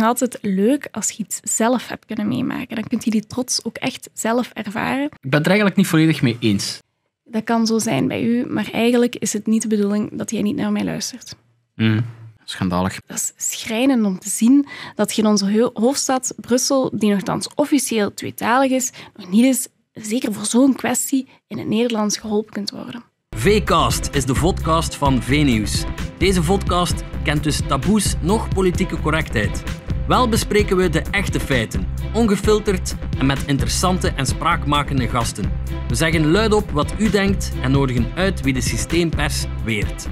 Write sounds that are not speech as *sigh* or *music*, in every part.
nog altijd leuk als je iets zelf hebt kunnen meemaken. Dan kunt je die trots ook echt zelf ervaren. Ik ben het er eigenlijk niet volledig mee eens. Dat kan zo zijn bij u, maar eigenlijk is het niet de bedoeling dat jij niet naar mij luistert. Mm. Schandalig. Dat is schrijnend om te zien dat je in onze hoofdstad Brussel, die nogthans officieel tweetalig is, nog niet eens, zeker voor zo'n kwestie, in het Nederlands geholpen kunt worden. VCast is de podcast van News. Deze podcast kent dus taboes nog politieke correctheid. Wel bespreken we de echte feiten, ongefilterd en met interessante en spraakmakende gasten. We zeggen luidop wat u denkt en nodigen uit wie de systeempers weert.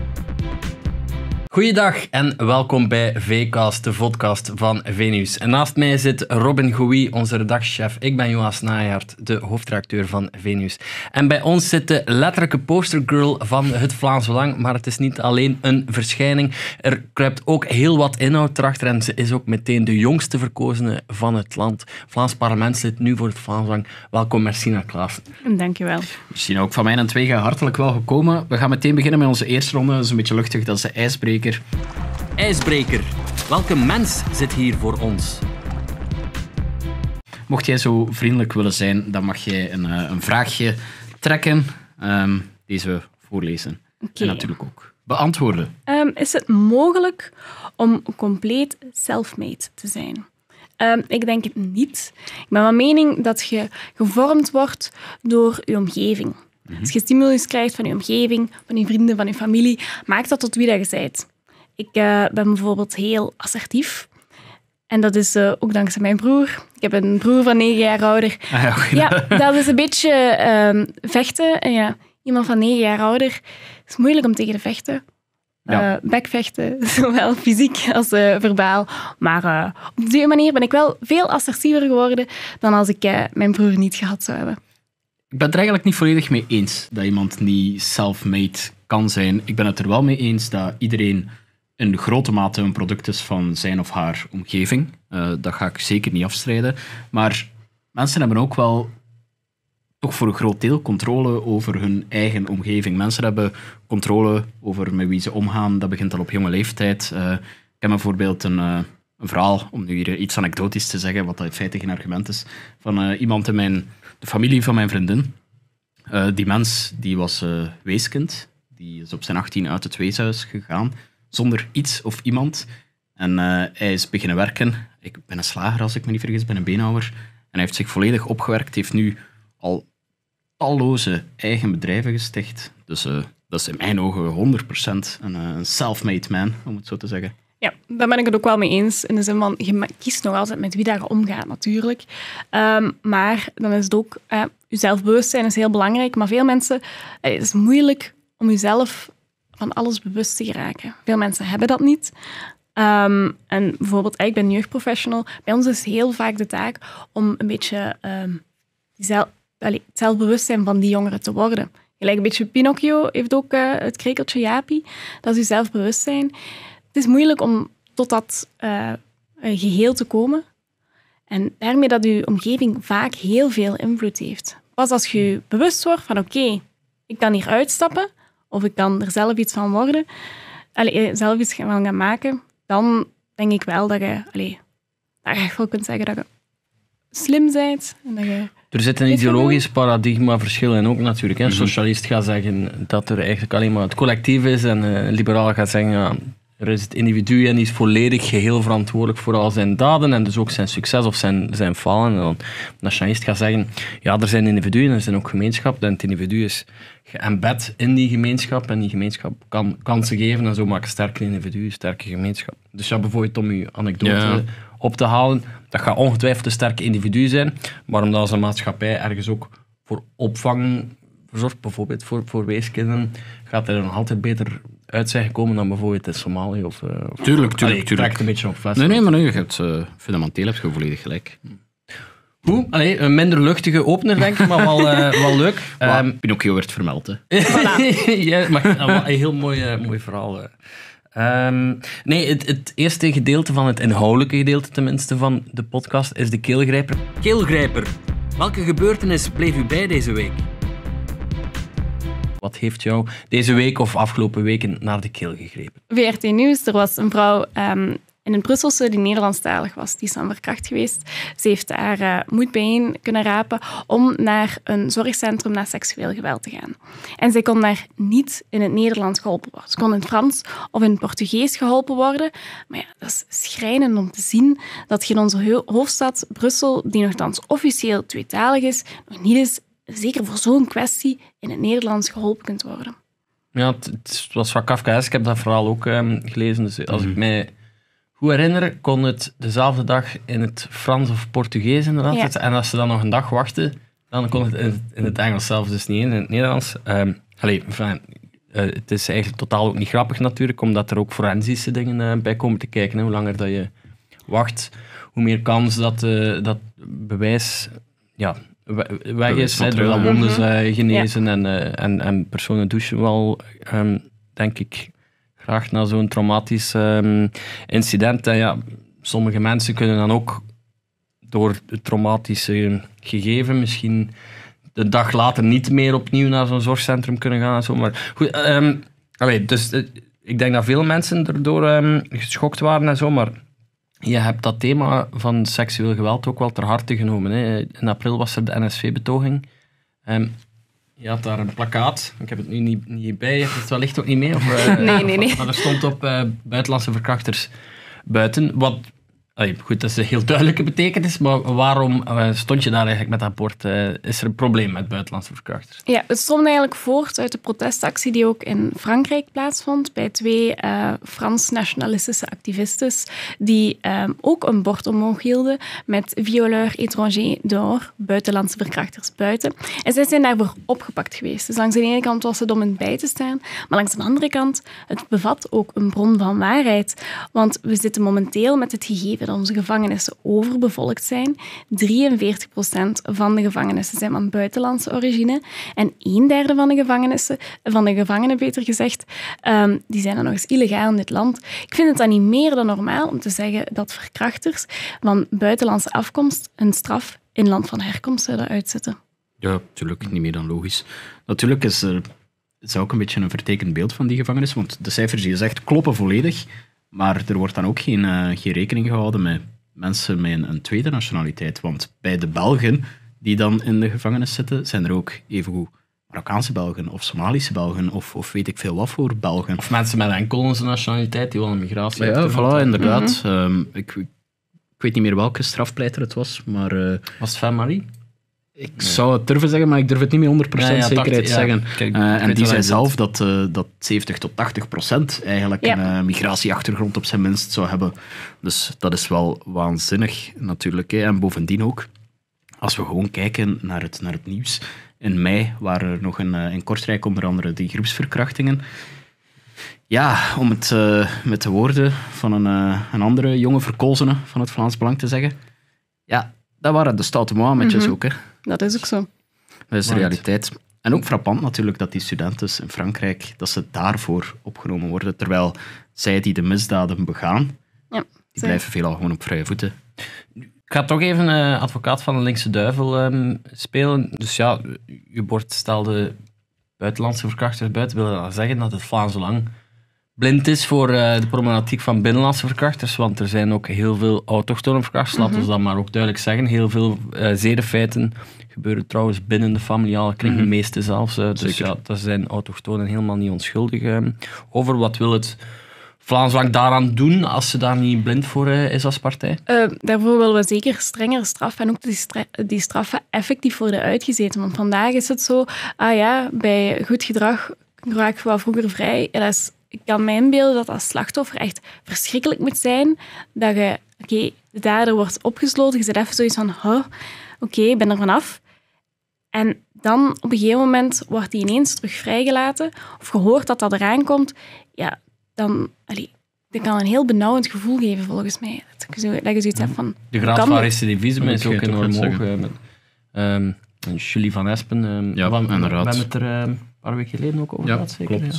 Goeiedag en welkom bij VCast, de podcast van Venus. En naast mij zit Robin Gouy, onze redactiechef. Ik ben Joost Najaert, de hoofdredacteur van Venus. En bij ons zit de letterlijke postergirl van het Vlaams Belang, maar het is niet alleen een verschijning. Er kruipt ook heel wat inhoud erachter en ze is ook meteen de jongste verkozene van het land. Vlaams parlementslid nu voor het Vlaams Belang. Welkom, Mersina Klaassen. Dankjewel. Misschien ook van mij en twee hartelijk welkom. We gaan meteen beginnen met onze eerste ronde. Dat is een beetje luchtig, dat ze de ijsbreker IJsbreker, welke mens zit hier voor ons? Mocht jij zo vriendelijk willen zijn, dan mag jij een, eh, een vraagje trekken um, ehm, deze we voorlezen. En natuurlijk ook beantwoorden. Ehm, is het mogelijk om compleet self-made te zijn? Ehm, ik denk het niet. Ik ben van mening dat je gevormd wordt door je omgeving. Mhm. Als je stimulus krijgt van je omgeving, van je vrienden, van je familie, maak dat tot wie dat je Ik eh, ben bijvoorbeeld heel assertief. En dat is eh, ook dankzij mijn broer. Ik heb een broer van negen jaar ouder. Ah, ja, dat is een beetje ehm, vechten. En ja, iemand van negen jaar ouder is moeilijk om tegen te vechten. Ja. Uh, eh, bekvechten, *laughs* zowel fysiek als verbaal. Maar uh, op die manier ben ik wel veel assertiever geworden dan als ik mijn broer niet gehad zou hebben. Ik ben het er eigenlijk niet volledig mee eens dat iemand niet self-made kan zijn. Ik ben het er wel mee eens dat iedereen in grote mate een product is van zijn of haar omgeving. Eh, dat ga ik zeker niet afstrijden. Maar mensen hebben ook wel toch voor een groot deel controle over hun eigen omgeving. Mensen hebben controle over met wie ze omgaan. Dat begint al op jonge leeftijd. Eh, ik heb bijvoorbeeld een, eh, een, verhaal, om nu hier iets anekdotisch te zeggen, wat dat in feite geen argument is, van iemand in mijn de familie van mijn vriendin. Eh, die mens die was uh, weeskind. Die is op zijn 18 uit het weeshuis gegaan. Zonder iets of iemand. En eh, hij is beginnen werken. Ik ben een slager, als ik me niet vergis, ben een beenhouwer. En hij heeft zich volledig opgewerkt. Heeft nu al talloze eigen bedrijven gesticht. Dus dat is in mijn ogen 100% een, een self-made man, om het zo te zeggen. Ja, daar ben ik het ook wel mee eens. In de zin van, je kiest nog altijd met wie daar omgaat natuurlijk. Ehm, maar dan is het ook, uh, je zelfbewustzijn is heel belangrijk. Maar veel mensen, eh, het is moeilijk om jezelf van alles bewust te geraken. Veel mensen hebben dat niet. Ehm, en bijvoorbeeld, ik ben jeugdprofessional. Bij ons is heel vaak de taak om een beetje um, ehm, zelf, allez, het zelfbewustzijn van die jongeren te worden. Gelijk een beetje Pinocchio heeft ook eh, het krekeltje Japi. Dat is je zelfbewustzijn is moeilijk om tot dat eh, geheel te komen. En daarmee dat uw omgeving vaak heel veel invloed heeft. Pas als je bewust wordt van oké, ik kan hier uitstappen of ik kan er zelf iets van worden, eh, zelf iets van gaan maken, dan denk ik wel dat je, allee, dat je wel kunt zeggen dat je slim bent. En je er zit een ideologisch verschil in ook natuurlijk. Een mhm. Socialist gaat zeggen dat er eigenlijk alleen maar het collectief is en eh, een liberaal gaat zeggen er is het individu en die is volledig geheel verantwoordelijk voor al zijn daden en dus ook zijn succes of zijn, zijn falen. En dan nationalist gaat zeggen, ja, er zijn individuen en er zijn ook gemeenschappen. En het individu is geëmbed in die gemeenschap en die gemeenschap kan kansen geven en zo maken sterke individu een sterke gemeenschap. Dus ja, bijvoorbeeld om uw anekdote op te halen, dat gaat ongetwijfeld een sterke individu zijn, maar omdat als een maatschappij ergens ook voor opvang zorgt, bijvoorbeeld voor, voor weeskinderen, gaat er nog altijd beter uit zijn gekomen dan bijvoorbeeld in Somalië? Of, uh, tuurlijk, tuurlijk. Allee, tuurlijk. een beetje op vast. Nee, nee, maar nu je hebt, eh, fundamenteel hebt je volledig gelijk. Hoe? Allee, een minder luchtige opener, denk ik, maar wel, eh, wel leuk. Wow, Pinocchio werd vermeld, hè. *laughs* ja, maar nou, een heel mooi, mooi verhaal. Ehm, nee, het, het, eerste gedeelte van het inhoudelijke gedeelte, tenminste, van de podcast is de keelgrijper. Keelgrijper, welke gebeurtenis bleef u bij deze week? Wat heeft jou deze week of afgelopen weken naar de keel gegrepen? VRT Nieuws, er was een vrouw ehm, in een Brusselse die Nederlandstalig was, die is de verkracht geweest. Ze heeft haar uh, eh, moed bijeen kunnen rapen om naar een zorgcentrum naar seksueel geweld te gaan. En zij kon daar niet in het Nederlands geholpen worden. Ze kon in Frans of in Portugees geholpen worden. Maar ja, dat is schrijnend om te zien dat in onze hoofdstad Brussel, die nogthans officieel tweetalig is, nog niet eens zeker voor zo'n kwestie, in het Nederlands geholpen kunt worden. Ja, het, was van Kafka. Ik heb dat verhaal ook ehm, gelezen. Dus als ik mhm. mij goed herinner, kon het dezelfde dag in het Frans of Portugees inderdaad. Ja. En als ze dan nog een dag wachten, dan kon het in, het Engels zelfs dus niet in, het Nederlands. Um, het is eigenlijk totaal ook niet grappig natuurlijk, omdat er ook forensische dingen eh, bij komen te kijken. Hoe langer dat je wacht, hoe meer kans dat, eh, dat bewijs ja, weg is, he, de wonden mhm. genezen en, eh, en, en personen douchen wel, ehm, denk ik, graag na zo'n traumatisch ehm, incident. En ja, sommige mensen kunnen dan ook door het traumatische gegeven misschien de dag later niet meer opnieuw naar zo'n zorgcentrum kunnen gaan en zo. Maar goed, ehm, allee, dus eh, ik denk dat veel mensen erdoor geschokt waren en zo, maar je hebt dat thema van seksueel geweld ook wel ter harte genomen. Hè. In april was er de NSV-betoging. Um, ehm, je had daar een plakkaat. Ik heb het nu niet, niet bij. Je hebt het wellicht ook niet mee. Of, eh, *laughs* nee, nee, nee. Maar er stond op eh, buitenlandse verkrachters buiten. Wat Goed, dat is een heel duidelijke betekenis, maar waarom eh, stond je daar eigenlijk met dat bord? Eh, is er een probleem met buitenlandse verkrachters? Ja, het stond eigenlijk voort uit de protestactie die ook in Frankrijk plaatsvond bij twee uh, eh, Frans-nationalistische activisten die ook een bord omhoog hielden met violeur étranger door buitenlandse verkrachters buiten. En zij zijn daarvoor opgepakt geweest. Dus langs de ene kant was het om het bij te staan, maar langs de andere kant, het bevat ook een bron van waarheid. Want we zitten momenteel met het gegeven dat onze gevangenissen overbevolkt zijn. 43% van de gevangenissen zijn van buitenlandse origine. En een derde van de, gevangenissen, van de gevangenen, beter gezegd, ehm, die zijn dan nog eens illegaal in dit land. Ik vind het dan niet meer dan normaal om te zeggen dat verkrachters van buitenlandse afkomst een straf in land van herkomst zouden uitzetten. Ja, natuurlijk, niet meer dan logisch. Natuurlijk is er is ook een beetje een vertekend beeld van die gevangenis, want de cijfers die je zegt kloppen volledig. Maar er wordt dan ook geen, eh, geen rekening gehouden met mensen met een, tweede nationaliteit. Want bij de Belgen die dan in de gevangenis zitten, zijn er ook evengoed Marokkaanse Belgen of Somalische Belgen of, of weet ik veel wat voor Belgen. Of mensen met een nationaliteit die wel een migratie hebben. Ja, voilà, inderdaad. Mhm. Ehm, ik, ik, weet niet meer welke strafpleiter het was, maar... Eh, was het Van Marie? Ik zou het durven zeggen, maar ik durf het niet meer 100% zekerheid ja, zeggen. Eh, en die zei zelf dat, eh, dat 70 tot 80% eigenlijk een eh, migratieachtergrond op zijn minst zou hebben. Dus dat is wel waanzinnig natuurlijk. Hè. En bovendien ook, als we gewoon kijken naar het, naar het nieuws. In mei waren er nog een, in Kortrijk onder andere die groepsverkrachtingen. Ja, om het met de woorden van een, een andere jonge verkozene van het Vlaams Belang te zeggen. Ja, dat waren de stoute mannetjes mhm. ook, hè. Dat is ook zo. Dat is de realiteit. En ook frappant natuurlijk dat die studenten dus in Frankrijk, dat ze daarvoor opgenomen worden, terwijl zij die de misdaden begaan, ja, die blijven veelal gewoon op vrije voeten. Ik ga toch even eh, advocaat van de linkse duivel ehm, spelen. Dus ja, je bord stelde buitenlandse verkrachters buiten. Wil dat zeggen dat het Vlaams lang? blind is voor eh, de problematiek van binnenlandse verkrachters, want er zijn ook heel veel autochtone verkrachters, laten mhm. we dat maar ook duidelijk zeggen. Heel veel uh, eh, zedenfeiten gebeuren trouwens binnen de familiale kring, mm de mhm. meeste zelfs. dus ja, dat zijn autochtonen helemaal niet onschuldig ehm, over. Wat wil het... Vlaams Bank daaraan doen als ze daar niet blind voor eh, is als partij? daarvoor willen we zeker strengere straffen en ook die, die straffen effectief worden uitgezeten. Want vandaag is het zo, ah ja, bij goed gedrag raak je wel vroeger vrij. Er is ik kan me inbeelden dat als slachtoffer echt verschrikkelijk moet zijn. Dat je, oké, de dader wordt opgesloten. Je zit even zoiets van, huh, oké, ik ben er vanaf. En dan op een gegeven moment wordt hij ineens terug vrijgelaten. Of gehoord dat dat eraan komt. Ja, dan... Allee, dat kan een heel benauwend gevoel geven, volgens mij. Dat ik zo, je zoiets hebt van... De graad van recidivisme is ook enorm hoog. Um, Julie van Espen, um, ja, we, inderdaad. we hebben het er ehm, een paar weken geleden ook over ja, gehad, zeker? Ja.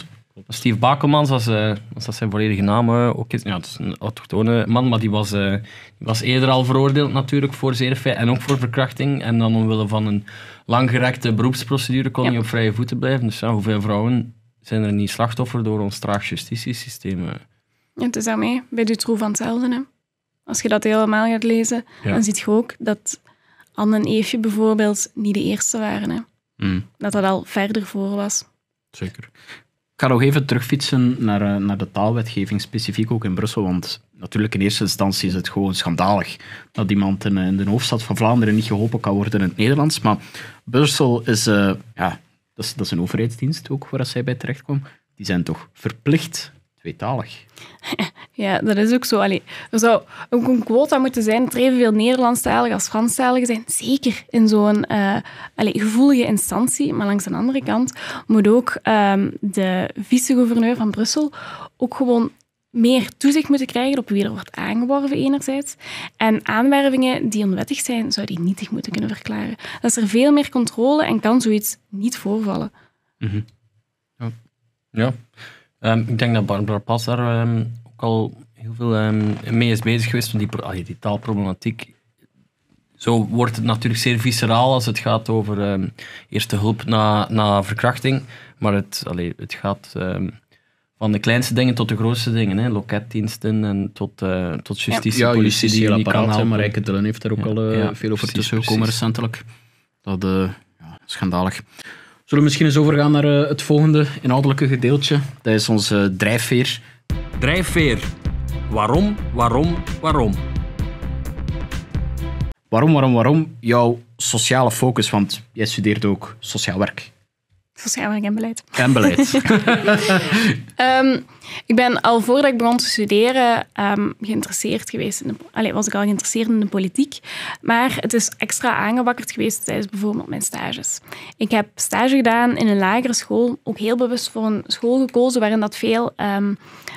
Steve Bakelmans was, uh, was dat zijn volledige naam, ook is, ja, het is een autochtone man, maar die was, eh, die was eerder al veroordeeld natuurlijk voor zedenfeit en ook voor verkrachting. En dan omwille van een langgerekte beroepsprocedure kon hij op vrije voeten blijven. Dus ja, hoeveel vrouwen zijn er niet slachtoffer door ons traag justitiesysteem? Eh? Ja, het is daarmee bij Dutroux van hetzelfde. Hè? Als je dat helemaal gaat lezen, dan zie je ook dat Anne en Eefje bijvoorbeeld niet de eerste waren. Hè? Mm. Dat dat al verder voor was. Zeker ga nog even terugfietsen naar, eh, naar de taalwetgeving, specifiek ook in Brussel. Want natuurlijk, in eerste instantie is het gewoon schandalig dat iemand in, eh, in de hoofdstad van Vlaanderen niet geholpen kan worden in het Nederlands. Maar Brussel is, eh, ja, dat is, dat is een overheidsdienst ook waar zij bij terechtkomt, Die zijn toch verplicht tweetalig. *laughs* Ja, dat is ook zo. Allee, er zou ook een quota moeten zijn, dat er evenveel Nederlandstaligen als Franstaligen zijn. Zeker in zo'n eh, gevoelige instantie. Maar langs de andere kant moet ook ehm, de vice-gouverneur van Brussel ook gewoon meer toezicht moeten krijgen op wie er wordt aangeworven enerzijds. En aanwervingen die onwettig zijn, zou die nietig moeten kunnen verklaren. Dat is er veel meer controle en kan zoiets niet voorvallen. Mhm. ja. Ehm, ik denk dat Barbara Pas daar ehm, ook al heel veel ehm, mee is bezig geweest, want die, die, taalproblematiek. Zo wordt het natuurlijk zeer visceraal als het gaat over eerste hulp na, na verkrachting. Maar het, allee, het gaat van de kleinste dingen tot de grootste dingen. Hè? Loketdiensten en tot, eh, tot justitie, politie ja, die apparaat, Maar Rijke Dillen heeft daar ook al eh, veel over tussengekomen recentelijk. Dat, uh, ja, schandalig. Zullen we misschien eens overgaan naar eh, het volgende inhoudelijke gedeeltje? Dat is onze drijfveer. Drijfveer. Waarom, waarom, waarom? Waarom, waarom, waarom? Jouw sociale focus, want jij studeert ook sociaal werk. Verschuiving en beleid. *laughs* En beleid. *laughs* Ehm, ik ben al voordat ik begon te studeren ehm, geïnteresseerd geweest. In de, was ik al geïnteresseerd in de politiek. Maar het is extra aangewakkerd geweest tijdens bijvoorbeeld mijn stages. Ik heb stage gedaan in een lagere school. Ook heel bewust voor een school gekozen waarin dat veel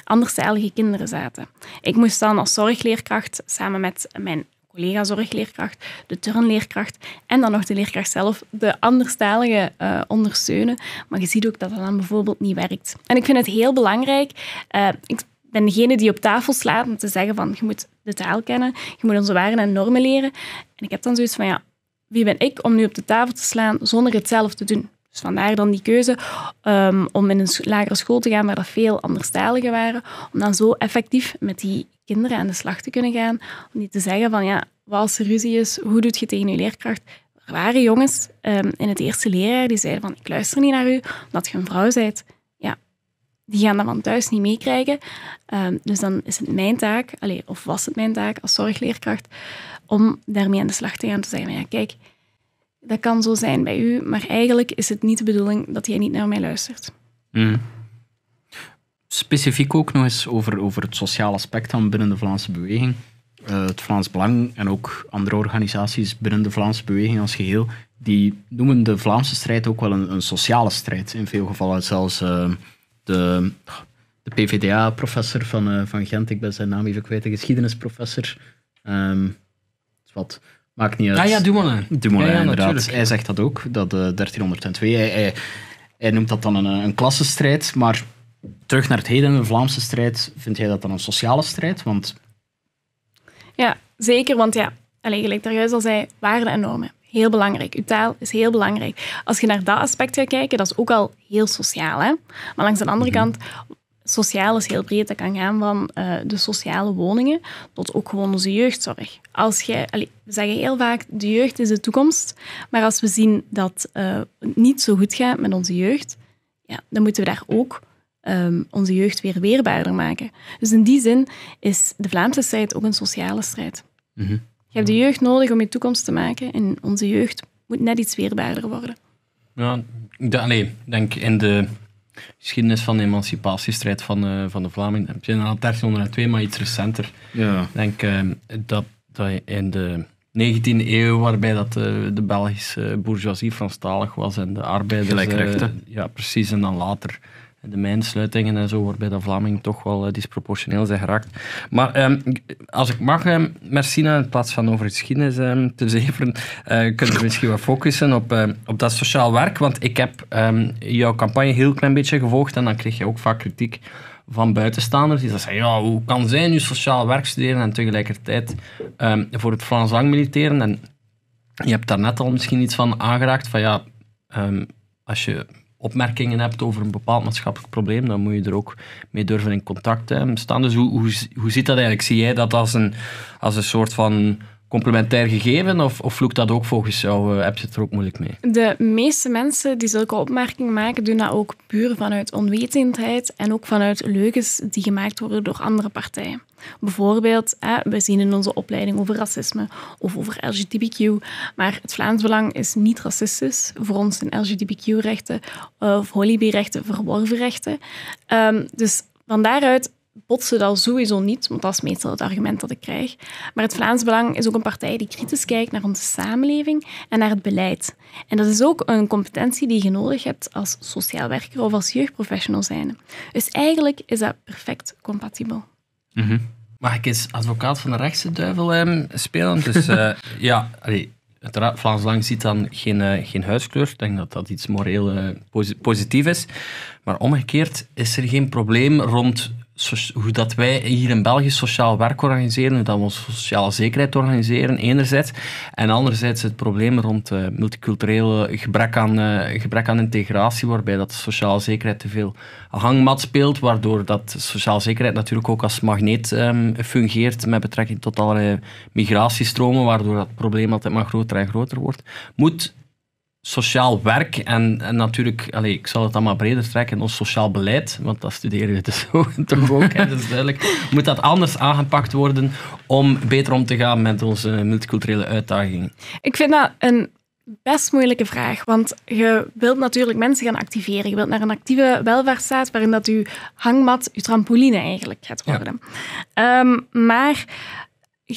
um, kinderen zaten. Ik moest dan als zorgleerkracht samen met mijn collega-zorgleerkracht, de turnleerkracht en dan nog de leerkracht zelf, de anderstaligen eh, ondersteunen. Maar je ziet ook dat dat dan bijvoorbeeld niet werkt. En ik vind het heel belangrijk. Eh, ik ben degene die op tafel slaat om te zeggen van je moet de taal kennen, je moet onze waarden en normen leren. En ik heb dan zoiets van ja, wie ben ik om nu op de tafel te slaan zonder het zelf te doen? Dus vandaar dan die keuze ehm, om in een lagere school te gaan waar er veel anderstaligen waren, om dan zo effectief met die kinderen aan de slag te kunnen gaan. Om niet te zeggen van ja, wat als er ruzie is, hoe doet je tegen je leerkracht? Er waren jongens ehm, in het eerste leerjaar die zeiden van ik luister niet naar u omdat je een vrouw bent. Ja, die gaan dat van thuis niet meekrijgen. Ehm, dus dan is het mijn taak, allez, of was het mijn taak als zorgleerkracht, om daarmee aan de slag te gaan. Te zeggen, ja, kijk, dat kan zo zijn bij u, maar eigenlijk is het niet de bedoeling dat jij niet naar mij luistert. Mm specifiek ook nog eens over, over het sociale aspect dan binnen de Vlaamse beweging. Eh, het Vlaams Belang en ook andere organisaties binnen de Vlaamse beweging als geheel, die noemen de Vlaamse strijd ook wel een, een sociale strijd. In veel gevallen zelfs eh, de, de PvdA-professor van, eh, van Gent, ik ben zijn naam even kwijt, de geschiedenisprofessor. Ehm, dus wat maakt niet ah uit. Ja, ja, Dumoulin. Dumoulin, ja, ja, inderdaad. Natuurlijk. Hij zegt dat ook, dat 1302. Hij, hij, hij, noemt dat dan een, een klassenstrijd, maar terug naar het heden, de Vlaamse strijd, vind jij dat dan een sociale strijd? Want... Ja, zeker. Want ja, alleen gelijk daar al zei, waarden en normen. Heel belangrijk. Uw taal is heel belangrijk. Als je naar dat aspect gaat kijken, dat is ook al heel sociaal. Hè? Maar langs de andere mhm. kant, sociaal is heel breed. Dat kan gaan van eh, de sociale woningen tot ook gewoon onze jeugdzorg. Als je, we zeggen heel vaak, de jeugd is de toekomst. Maar als we zien dat het eh, niet zo goed gaat met onze jeugd, ja, dan moeten we daar ook Ehm, onze jeugd weer weerbaarder maken. Dus in die zin is de Vlaamse strijd ook een sociale strijd. Mhm. Je hebt de jeugd nodig om je toekomst te maken en onze jeugd moet net iets weerbaarder worden. Ja, de, nee, denk in de geschiedenis van de emancipatiestrijd van, eh, van de Vlamingen. Heb je in 1302, maar iets recenter. Ja. denk ehm, dat, dat in de 19e eeuw, waarbij dat, eh, de Belgische bourgeoisie Stalig was en de arbeiders... Eh, ja, precies. En dan later de mijnsluitingen en zo, bij de Vlaming toch wel eh, disproportioneel zijn geraakt. Maar ehm, als ik mag, um, in plaats van over geschiedenis ehm, te zeveren, uh, kunnen we misschien wat focussen op, eh, op dat sociaal werk. Want ik heb jouw campagne heel klein beetje gevolgd en dan kreeg je ook vaak kritiek van buitenstaanders die zeggen, ja, hoe kan zij nu sociaal werk studeren en tegelijkertijd voor het Frans Lang militeren? En je hebt daar net al misschien iets van aangeraakt, van ja, als je opmerkingen hebt over een bepaald maatschappelijk probleem, dan moet je er ook mee durven in contact te staan. Dus hoe, hoe, hoe zit dat eigenlijk? Zie jij dat als een, als een soort van complementair gegeven of, of vloekt dat ook volgens jou? Eh, heb je het er ook moeilijk mee? De meeste mensen die zulke opmerkingen maken, doen dat ook puur vanuit onwetendheid en ook vanuit leugens die gemaakt worden door andere partijen. Bijvoorbeeld, we zien in onze opleiding over racisme of over LGBTQ, maar het Vlaams Belang is niet racistisch. Voor ons zijn LGBTQ-rechten eh, of Holibi-rechten verworven rechten. Ehm, dus van daaruit botsen dat sowieso niet, want dat is meestal het argument dat ik krijg. Maar het Vlaams Belang is ook een partij die kritisch kijkt naar onze samenleving en naar het beleid. En dat is ook een competentie die je nodig hebt als sociaal werker of als jeugdprofessional zijn. Dus eigenlijk is dat perfect compatibel. Mhm. Mag ik eens advocaat van de rechtse duivel ehm, spelen? Dus eh, *laughs* ja, allee, uiteraard, Vlaams Belang ziet dan geen, uh, geen huidskleur. Ik denk dat dat iets moreel eh, positiefs positief is. Maar omgekeerd is er geen probleem rond hoe dat wij hier in België sociaal werk organiseren, hoe dat we onze sociale zekerheid organiseren, enerzijds. En anderzijds het probleem rond uh, multiculturele gebrek aan, eh, gebrek aan integratie, waarbij dat sociale zekerheid te veel hangmat speelt, waardoor dat sociale zekerheid natuurlijk ook als magneet ehm, fungeert met betrekking tot allerlei migratiestromen, waardoor dat probleem altijd maar groter en groter wordt. Moet sociaal werk en, en natuurlijk, allez, ik zal het allemaal breder trekken, ons sociaal beleid, want dat studeren we dus *laughs* ook, toch ook, hè, dat duidelijk, moet dat anders aangepakt worden om beter om te gaan met onze multiculturele uitdagingen? Ik vind dat een best moeilijke vraag, want je wilt natuurlijk mensen gaan activeren. Je wilt naar een actieve welvaartsstaat waarin dat u hangmat, je trampoline eigenlijk gaat worden. Ehm, maar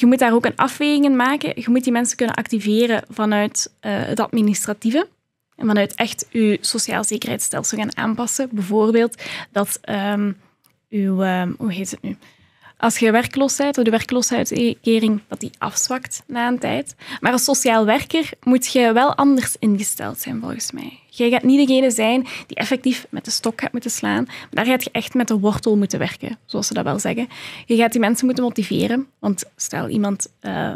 je moet daar ook een afweging in maken. Je moet die mensen kunnen activeren vanuit eh, het administratieve. En vanuit echt uw sociaal zekerheidsstelsel gaan aanpassen. Bijvoorbeeld dat um, uw, ehm, hoe heet het nu? Als je werkloos bent, of de werkloosheidsuitkering, dat die afzwakt na een tijd. Maar als sociaal werker moet je wel anders ingesteld zijn, volgens mij. Jij gaat niet degene zijn die effectief met de stok gaat moeten slaan. Maar daar gaat je echt met de wortel moeten werken, zoals ze dat wel zeggen. Je gaat die mensen moeten motiveren. Want stel iemand. Eh,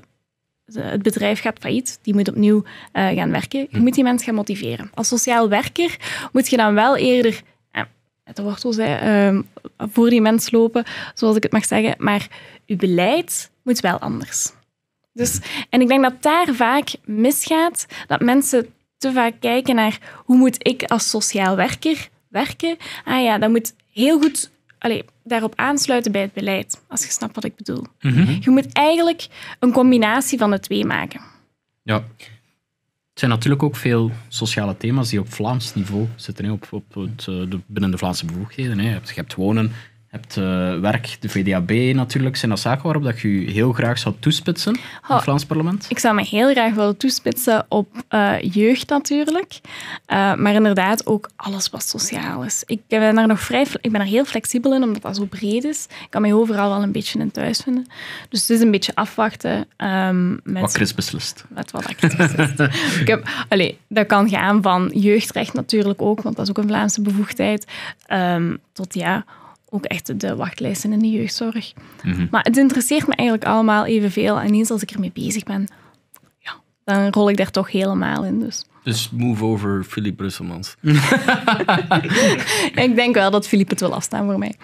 het bedrijf gaat failliet, die moet opnieuw eh, gaan werken. Je hm. moet die mensen gaan motiveren. Als sociaal werker moet je dan wel eerder eh, met de wortel uh, ehm, voor die mens lopen, zoals ik het mag zeggen. Maar uw beleid moet wel anders. Dus, en ik denk dat daar vaak misgaat dat mensen te vaak kijken naar hoe moet ik als sociaal werker werken. Ah ja, dat moet heel goed allez, daarop aansluiten bij het beleid, als je snapt wat ik bedoel. Mhm. Mhm. Je moet eigenlijk een combinatie van de twee maken. Ja. Er zijn natuurlijk ook veel sociale thema's die op Vlaams niveau zitten, op, op het, eh, de, binnen de Vlaamse bevoegdheden. Hè. je hebt wonen, hebt uh, werk, de VDAB natuurlijk, zijn dat zaken waarop dat je heel graag zou toespitsen in het oh, Vlaams parlement? Ik zou me heel graag willen toespitsen op eh, jeugd natuurlijk, eh, maar inderdaad ook alles wat sociaal is. Ik ben daar nog vrij, ik ben er heel flexibel in, omdat dat zo breed is. Ik kan mij overal wel een beetje in thuis vinden. Dus het is een beetje afwachten. Ehm, met wat Chris beslist. Met wat Chris beslist. *laughs* ik allee, dat kan gaan van jeugdrecht natuurlijk ook, want dat is ook een Vlaamse bevoegdheid, ehm, tot ja, ook echt de wachtlijsten in de jeugdzorg. Mhm. Maar het interesseert me eigenlijk allemaal evenveel. En eens als ik ermee bezig ben, ja, dan rol ik daar toch helemaal in. Dus. Dus move over Philippe Brusselmans. *laughs* ik denk wel dat Philippe het wil afstaan voor mij.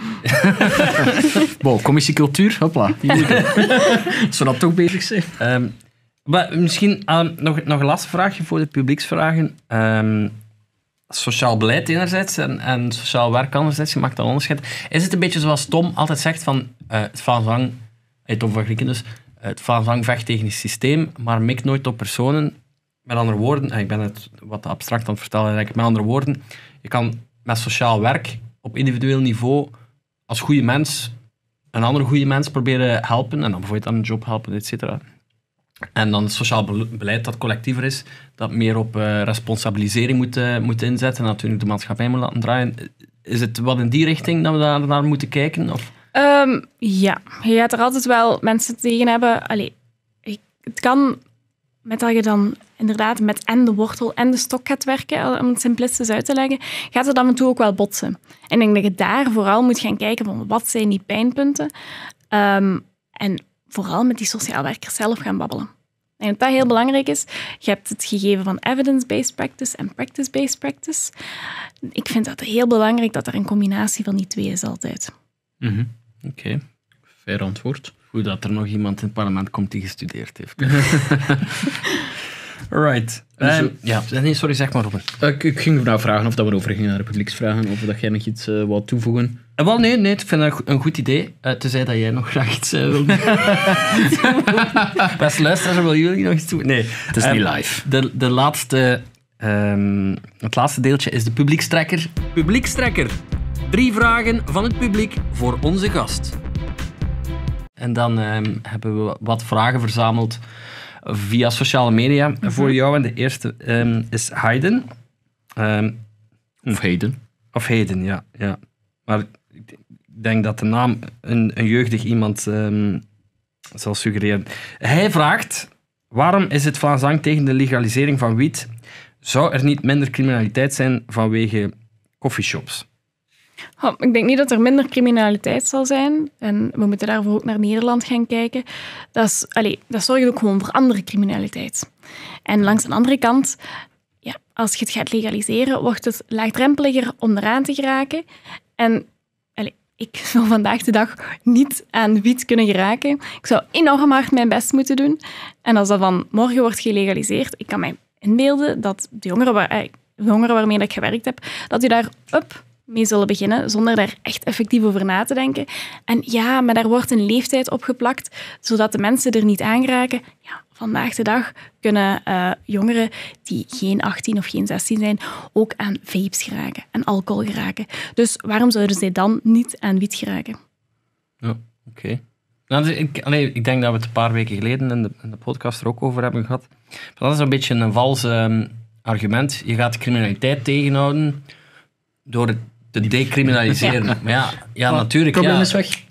*laughs* wow, commissie cultuur, hopla. *laughs* dat toch bezig zijn. Ehm, maar misschien nog, nog een laatste vraagje voor de publieksvragen. Um, sociaal beleid enerzijds en, en sociaal werk anderzijds, je maakt dan onderscheid. Is het een beetje zoals Tom altijd zegt van eh, het Vlaams zang, hey, Tom dus, eh, het Vlaams vecht tegen het systeem, maar mikt nooit op personen. Met andere woorden, ik ben het wat abstract aan het vertellen, met andere woorden, je kan met sociaal werk op individueel niveau als goede mens een andere goede mens proberen helpen en dan bijvoorbeeld aan een job helpen, et cetera. En dan sociaal beleid dat collectiever is, dat meer op eh, responsabilisering moet, eh, moet inzetten en natuurlijk de maatschappij moet laten draaien. Is het wat in die richting dat we daar naar moeten kijken? Of? Ehm, ja, je gaat er altijd wel mensen tegen hebben. Allee, het kan met dat je dan inderdaad met en de wortel en de stok gaat werken, om het simplistisch uit te leggen, gaat het af en toe ook wel botsen. En ik denk dat je daar vooral moet gaan kijken van wat zijn die pijnpunten. Um, en vooral met die sociaal werkers zelf gaan babbelen. En wat heel belangrijk is, je hebt het gegeven van evidence-based practice en practice-based practice. Ik vind dat heel belangrijk dat er een combinatie van die twee is altijd. Mm Oké, okay. fair antwoord. Goed dat er nog iemand in het parlement komt die gestudeerd heeft. *laughs* Right. Ehm, ja, nee, sorry, zeg maar Robin. Eh, ik, ging nou vragen of dat we over gingen naar publieksvragen, of dat jij nog iets uh, wou toevoegen. Eh, wel, nee, nee, ik vind dat een goed idee. Uh, tenzij dat jij nog graag iets uh, wil *laughs* Best luisteraars, wil jullie nog iets toevoegen? Nee. Het is niet ehm, live. De, de laatste, ehm, het laatste deeltje is de publiekstrekker. Publiekstrekker. Drie vragen van het publiek voor onze gast. En dan hebben we wat vragen verzameld via sociale media mhm. voor jou. En de eerste ehm, is Hayden ehm, of Hayden. Of Hayden, ja. ja. Maar ik denk dat de naam een, een jeugdig iemand ehm, zal suggereren. Hij vraagt, waarom is het van zang tegen de legalisering van wiet? Zou er niet minder criminaliteit zijn vanwege coffeeshops? Oh, ik denk niet dat er minder criminaliteit zal zijn. En we moeten daarvoor ook naar Nederland gaan kijken. Dat, is, allez, dat zorgt ook gewoon voor andere criminaliteit. En langs de andere kant, ja, als je het gaat legaliseren, wordt het laagdrempeliger om eraan te geraken. En allez, ik zou vandaag de dag niet aan wiet kunnen geraken. Ik zou enorm hard mijn best moeten doen. En als dat van morgen wordt gelegaliseerd, ik kan mij inbeelden dat de jongeren, waar, eh, jongeren waarmee ik gewerkt heb, dat die daar up mee zullen beginnen, zonder daar echt effectief over na te denken. En ja, maar daar wordt een leeftijd opgeplakt, zodat de mensen er niet geraken. Ja, vandaag de dag kunnen eh, jongeren die geen 18 of geen 16 zijn, ook aan vapes geraken en alcohol geraken. Dus waarom zouden zij dan niet aan wiet geraken? Ja, oké. Okay. Nou, dus ik, ik, denk dat we het een paar weken geleden in de, in de podcast er ook over hebben gehad. dat is een beetje een vals ehm, argument. Je gaat criminaliteit tegenhouden door het te decriminaliseren. Ja, ja, ja natuurlijk. Het probleem is weg.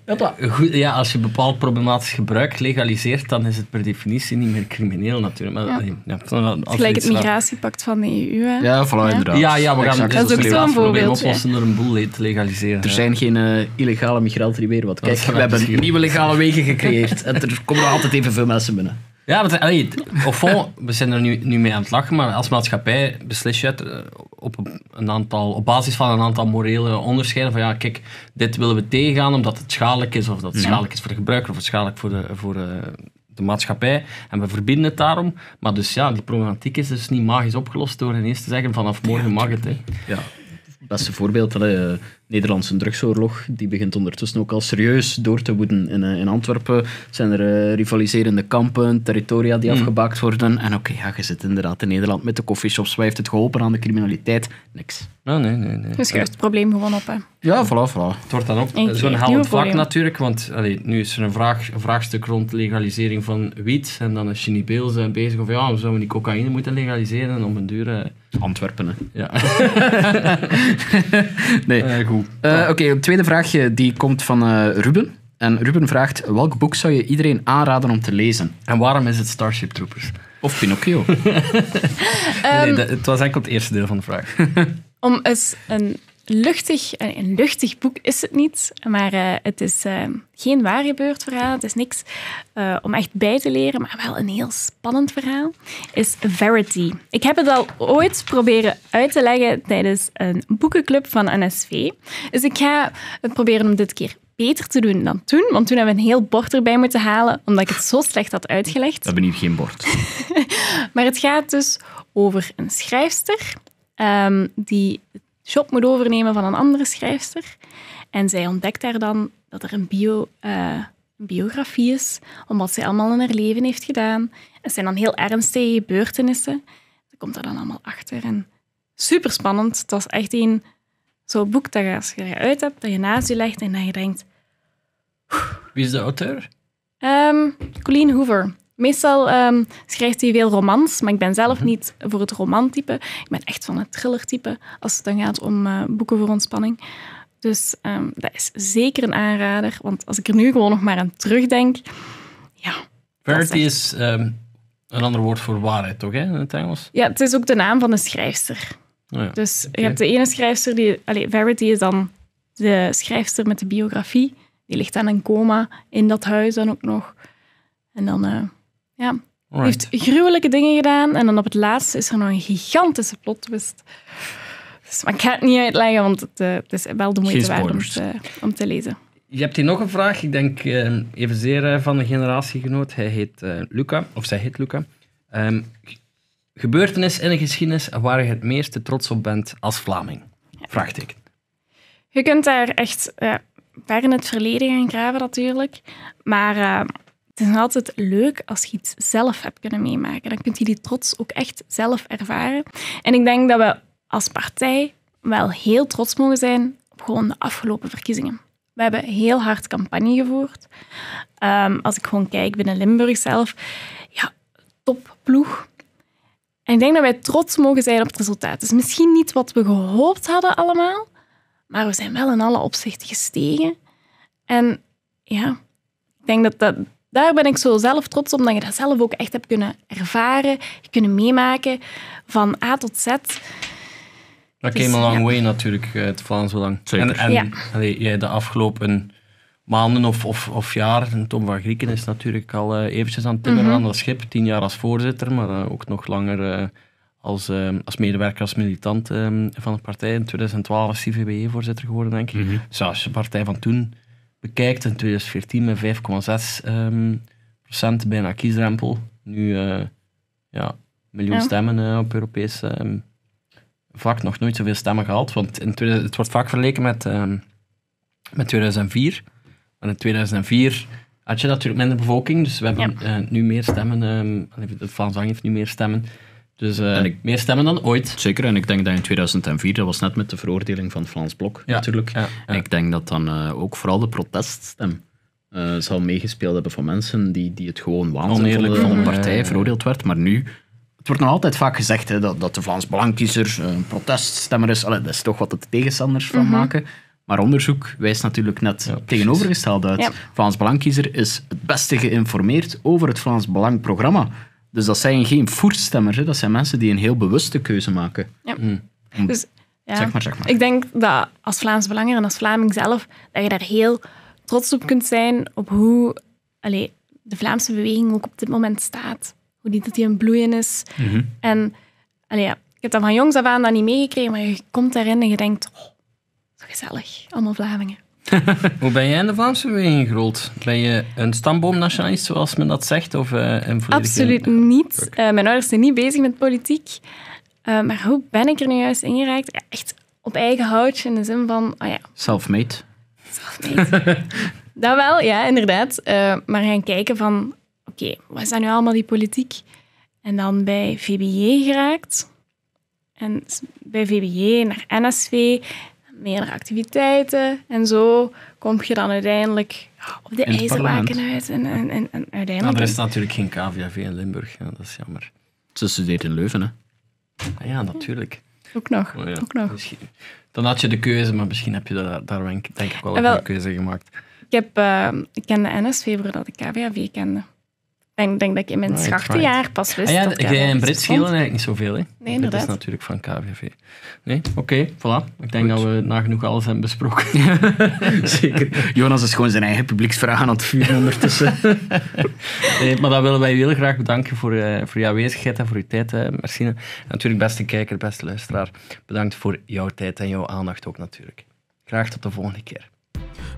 Goed, ja, als je bepaald problematisch gebruik legaliseert, dan is het per definitie niet meer crimineel natuurlijk. Maar, ja. Gelijk het migratiepact van de EU. Hè? Ja, voilà, inderdaad. Ja, ja, we gaan het dus dat probleem oplossen door een boel te legaliseren. Er zijn geen eh, illegale migranten meer, wat. kijk, we hebben nieuwe legale wegen gecreëerd. en er komen er altijd evenveel mensen binnen. Ja, want, allee, of vol, we zijn er nu, nu mee aan het lachen, maar als maatschappij beslis je het eh, op, een aantal, op basis van een aantal morele onderscheiden van ja, kijk, dit willen we tegengaan omdat het schadelijk is, of dat het schadelijk is voor de gebruiker, of schadelijk voor de, voor de, eh, de maatschappij. En we verbinden het daarom. Maar dus ja, die problematiek is dus niet magisch opgelost door ineens te zeggen vanaf morgen mag het. Hè. Ja, beste voorbeeld, hè, eh, Nederlandse drugsoorlog. Die begint ondertussen ook al serieus door te woeden. In, eh, in Antwerpen zijn er eh, rivaliserende kampen, territoria die mm. afgebaakt worden. En oké, ga je zit inderdaad in Nederland met de coffeeshops. Wij heeft het geholpen aan de criminaliteit? Niks. Oh, nee, nee, nee. het probleem gewoon op, hè? Ja, voilà, voilà. Het wordt dan ook zo'n helend vak natuurlijk, want nu is er een, vraag, vraagstuk rond legalisering van wiet. En dan is Ginny zijn eh, bezig of ja, we zouden die cocaïne moeten legaliseren om een dure... Antwerpen, hè. Ja. *laughs* *laughs* nee, uh, eh, oké, okay, een tweede vraagje die komt van eh, Ruben. En Ruben vraagt, welk boek zou je iedereen aanraden om te lezen? En waarom is het Starship Troopers? Of Pinocchio? *laughs* nee, ehm, het was eigenlijk het eerste deel van de vraag. om eens een luchtig, eh, een luchtig boek is het niet, maar eh, het is eh, geen waar gebeurd verhaal. Het is niks om echt bij te leren, maar wel een heel spannend verhaal. Is Verity. Ik heb het al ooit proberen uit te leggen tijdens een boekenclub van NSV. Dus ik ga het proberen om dit keer beter te doen dan toen. Want toen hebben we een heel bord erbij moeten halen, omdat ik het zo slecht had uitgelegd. We hebben hier geen bord. *laughs* maar het gaat dus over een schrijfster ehm, die shop moet overnemen van een andere schrijfster. En zij ontdekt daar dan dat er een bio, eh, biografie is, omdat wat zij allemaal in haar leven heeft gedaan. Het zijn dan heel ernstige gebeurtenissen. Ze komt er dan allemaal achter. En super spannend. Het was echt een zo'n boek dat je, als je eruit hebt, dat je naast je legt en dat je denkt. Wie is de auteur? Um, Colleen Hoover. Meestal ehm, schrijft hij veel romans, maar ik ben zelf mhm. niet voor het romantype. Ik ben echt van het thrillertype als het dan gaat om eh, boeken voor ontspanning. Dus ehm, dat is zeker een aanrader, want als ik er nu gewoon nog maar aan terugdenk, ja. Verity is, ehm, een ander woord voor waarheid, toch, hè, in het Engels? Ja, het is ook de naam van de schrijfster. Oh ja, dus je hebt de ene schrijfster, die, allez, Verity is dan de schrijfster met de biografie. Die ligt aan een coma in dat huis dan ook nog. En dan... Eh, ja. heeft gruwelijke dingen gedaan. En dan op het laatst is er nog een gigantische plot twist. Dus, maar ik ga het niet uitleggen, want het, eh, het is wel de moeite waard om te, om te lezen. Je hebt hier nog een vraag. Ik denk eh, even evenzeer eh, van een generatiegenoot. Hij heet Luca, of zij heet Luca. Um, gebeurtenis in de geschiedenis waar je het meeste trots op bent als Vlaming? Ja. Vraagteken. Je kunt daar echt ver in het verleden gaan graven natuurlijk. Maar het is altijd leuk als je iets zelf hebt kunnen meemaken. Dan kun je die trots ook echt zelf ervaren. En ik denk dat we als partij wel heel trots mogen zijn op gewoon de afgelopen verkiezingen. We hebben heel hard campagne gevoerd. Ehm, als ik gewoon kijk binnen Limburg zelf, ja, topploeg. En ik denk dat wij trots mogen zijn op het resultaat. Het is dus misschien niet wat we gehoopt hadden allemaal, maar we zijn wel in alle opzichten gestegen. En ja, ik denk dat dat, daar ben ik zo zelf trots op, dat je dat zelf ook echt hebt kunnen ervaren, kunnen meemaken, van A tot Z. Dat dus, came a long way natuurlijk, eh, het Vlaams Belang. Zeker. En, en ja. jij de afgelopen maanden of, of, of jaar, Tom van Grieken is natuurlijk al eh, eventjes aan het timmeren mhm. aan dat schip, tien jaar als voorzitter, maar eh, ook nog langer als, als medewerker, als militant van de partij. In 2012 CVBE-voorzitter geworden, denk ik. Mm als je partij van toen bekijkt, in 2014 met 5,6 ehm, procent bijna kiesdrempel. Nu uh, ja, miljoen stemmen eh, op Europees um, vlak, nog nooit zoveel stemmen gehaald. Want in 20 het wordt vaak vergeleken met, ehm, met 2004. Maar in 2004 had je natuurlijk minder bevolking, dus we hebben eh, nu meer stemmen. de Vlaams heeft nu meer stemmen dus eh, meer stemmen dan ooit. Zeker, en ik denk dat in 2004, dat was net met de veroordeling van Vlaams Blok natuurlijk. Ja, Ik denk dat dan eh, ook vooral de proteststem uh, eh, zal meegespeeld hebben van mensen die, die het gewoon waanzinnig van een partij veroordeeld werd. Maar nu, het wordt nog altijd vaak gezegd hè, dat, dat de Vlaams Belangkiezer een proteststemmer is. Allee, dat is toch wat de tegenstanders van mhm. maken. Maar onderzoek wijst natuurlijk net tegenovergesteld uit. Vlaams Belangkiezer is het beste geïnformeerd over het Vlaams Belang-programma. Dus dat zijn geen voerstemmers, hè? dat zijn mensen die een heel bewuste keuze maken. Ja. Hmm. Dus, hmm. ja. Zeg maar, zeg maar. Ik denk dat als Vlaams Belanger en als Vlaming zelf, dat je daar heel trots op kunt zijn op hoe allez, de Vlaamse beweging ook op dit moment staat. Hoe die, dat die een bloeien is. Mhm. En allez, ja, ik heb dat van jongs af aan dat niet meegekregen, maar je komt daarin en je denkt, oh, zo gezellig, allemaal Vlamingen. *laughs* Hoe ben jij in de Vlaamse beweging gerold? Ben je een stamboomnationalist, zoals men dat zegt? Of, uh, een Absoluut niet. Eh, mijn ouders zijn niet bezig met politiek. Eh, maar hoe ben ik er nu juist in geraakt? echt op eigen houtje, in de zin van... Oh ja. Self-made. Self-made. *laughs* dat wel, ja, inderdaad. maar gaan kijken van... Oké, wat is dat nu allemaal, die politiek? En dan bij VBJ geraakt. En bij VBJ naar NSV meerdere activiteiten. En zo kom je dan uiteindelijk op de ijzerwaken uit. En, en, en, uiteindelijk... Nou, er is natuurlijk geen KVAV in Limburg, dat is jammer. Ze studeert in Leuven, hè? Ah ja, natuurlijk. Ook nog. Oh ja. ook nog. Dan had je de keuze, maar misschien heb je daar, daar denk ik wel, ah, een keuze gemaakt. Ik, heb, ehm, ik kende NSV voordat dat ik KVAV kende. Ik denk dat ik in mijn right, jaar pas wist. Ah, ja, in Brits schelen eigenlijk niet zoveel. Hè? Nee, inderdaad. Dat is natuurlijk van KVV. Nee, oké, voilà. Ik denk dat we nagenoeg alles hebben besproken. *laughs* Zeker. Jonas is gewoon zijn eigen publieksvraag aan het vuren ondertussen. *laughs* nee, maar dan willen wij heel graag bedanken voor, uh, voor jouw aanwezigheid en voor uw tijd, uh, Marcine. Natuurlijk, beste kijker, beste luisteraar, bedankt voor jouw tijd en jouw aandacht ook natuurlijk. Graag tot de volgende keer.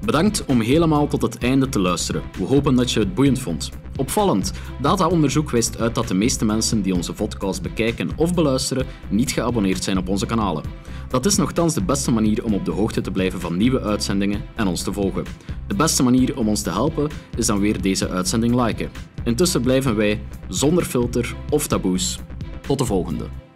Bedankt om helemaal tot het einde te luisteren. We hopen dat je het boeiend vond. Opvallend, dataonderzoek wijst uit dat de meeste mensen die onze podcast bekijken of beluisteren niet geabonneerd zijn op onze kanalen. Dat is nogthans de beste manier om op de hoogte te blijven van nieuwe uitzendingen en ons te volgen. De beste manier om ons te helpen is dan weer deze uitzending liken. Intussen blijven wij zonder filter of taboes. Tot de volgende.